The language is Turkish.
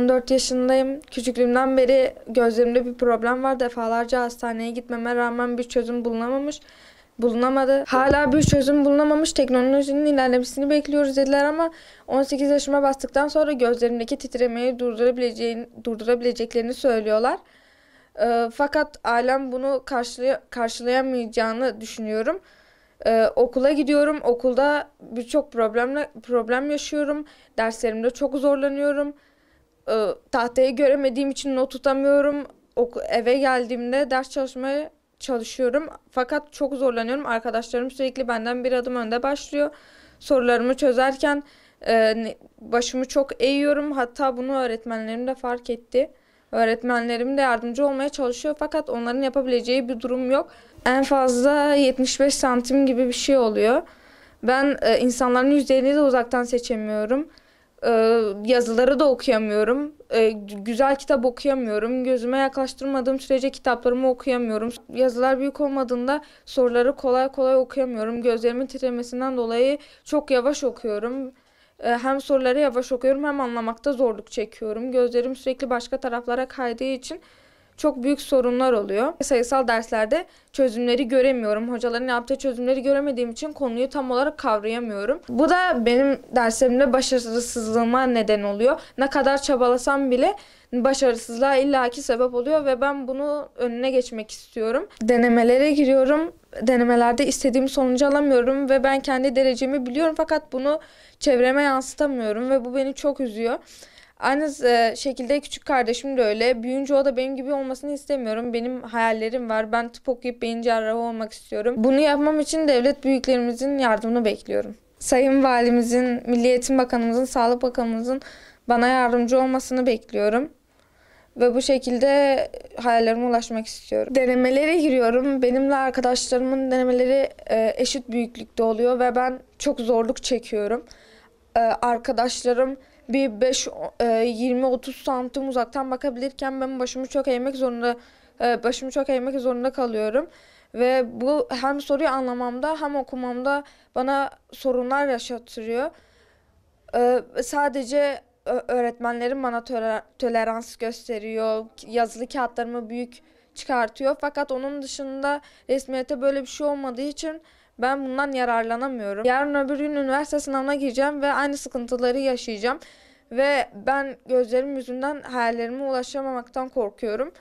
14 yaşındayım. Küçüklüğümden beri gözlerimde bir problem var. Defalarca hastaneye gitmeme rağmen bir çözüm bulunamamış. Bulunamadı. Hala bir çözüm bulunamamış. Teknolojinin ilerlemesini bekliyoruz dediler ama 18 yaşıma bastıktan sonra gözlerimdeki titremeyi durdurabileceğini, durdurabileceklerini söylüyorlar. E, fakat ailem bunu karşılay karşılayamayacağını düşünüyorum. Ee, okula gidiyorum. Okulda birçok problemle problem yaşıyorum. Derslerimde çok zorlanıyorum e, tahtayı göremediğim için not tutamıyorum. Oku, eve geldiğimde ders çalışmaya çalışıyorum. Fakat çok zorlanıyorum. Arkadaşlarım sürekli benden bir adım önde başlıyor. Sorularımı çözerken e, başımı çok eğiyorum. Hatta bunu öğretmenlerim de fark etti. Öğretmenlerim de yardımcı olmaya çalışıyor fakat onların yapabileceği bir durum yok. En fazla 75 santim gibi bir şey oluyor. Ben e, insanların yüzlerini de uzaktan seçemiyorum. Ee, yazıları da okuyamıyorum. Ee, güzel kitap okuyamıyorum. Gözüme yaklaştırmadığım sürece kitaplarımı okuyamıyorum. Yazılar büyük olmadığında soruları kolay kolay okuyamıyorum. Gözlerimin titremesinden dolayı çok yavaş okuyorum. Ee, hem soruları yavaş okuyorum hem anlamakta zorluk çekiyorum. Gözlerim sürekli başka taraflara kaydığı için çok büyük sorunlar oluyor. Sayısal derslerde çözümleri göremiyorum. Hocaların yaptığı çözümleri göremediğim için konuyu tam olarak kavrayamıyorum. Bu da benim derslerimde başarısızlığıma neden oluyor. Ne kadar çabalasam bile başarısızlığa illaki sebep oluyor ve ben bunu önüne geçmek istiyorum. Denemelere giriyorum. Denemelerde istediğim sonucu alamıyorum ve ben kendi derecemi biliyorum fakat bunu çevreme yansıtamıyorum ve bu beni çok üzüyor. Aynı e, şekilde küçük kardeşim de öyle. Büyünce o da benim gibi olmasını istemiyorum. Benim hayallerim var. Ben tıp okuyup beyin cerrahı olmak istiyorum. Bunu yapmam için devlet büyüklerimizin yardımını bekliyorum. Sayın Valimizin, Milli Eğitim Bakanımızın, Sağlık Bakanımızın bana yardımcı olmasını bekliyorum. Ve bu şekilde hayallerime ulaşmak istiyorum. Denemelere giriyorum. Benimle arkadaşlarımın denemeleri e, eşit büyüklükte oluyor ve ben çok zorluk çekiyorum. E, arkadaşlarım bir 5 20 30 santim uzaktan bakabilirken ben başımı çok eğmek zorunda e, başımı çok eğmek zorunda kalıyorum ve bu hem soruyu anlamamda hem okumamda bana sorunlar yaşatıyor. E, sadece öğretmenlerim bana tolerans gösteriyor. Yazılı kağıtlarımı büyük çıkartıyor. Fakat onun dışında resmiyete böyle bir şey olmadığı için ben bundan yararlanamıyorum. Yarın öbür gün üniversite sınavına gireceğim ve aynı sıkıntıları yaşayacağım. Ve ben gözlerim yüzünden hayallerime ulaşamamaktan korkuyorum.